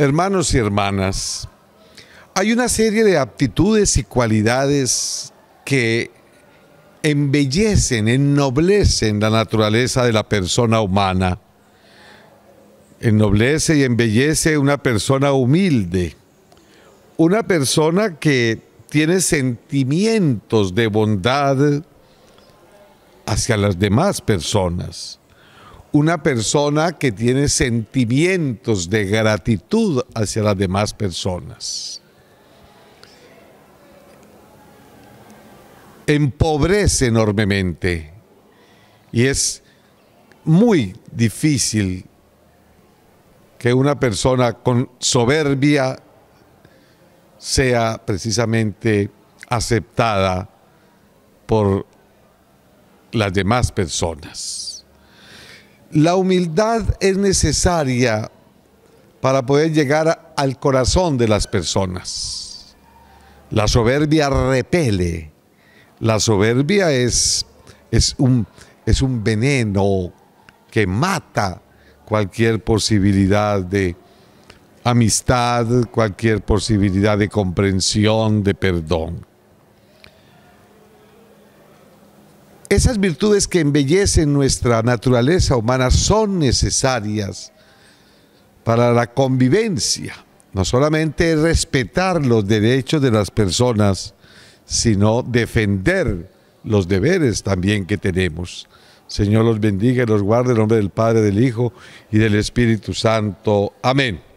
Hermanos y hermanas, hay una serie de aptitudes y cualidades que embellecen, ennoblecen la naturaleza de la persona humana. Ennoblece y embellece una persona humilde, una persona que tiene sentimientos de bondad hacia las demás personas una persona que tiene sentimientos de gratitud hacia las demás personas. Empobrece enormemente y es muy difícil que una persona con soberbia sea precisamente aceptada por las demás personas. La humildad es necesaria para poder llegar al corazón de las personas. La soberbia repele. La soberbia es, es un veneno que mata cualquier posibilidad de amistad, cualquier posibilidad de comprensión, de perdón. Esas virtudes que embellecen nuestra naturaleza humana son necesarias para la convivencia. No solamente respetar los derechos de las personas, sino defender los deberes también que tenemos. Señor los bendiga y los guarde en nombre del Padre, del Hijo y del Espíritu Santo. Amén.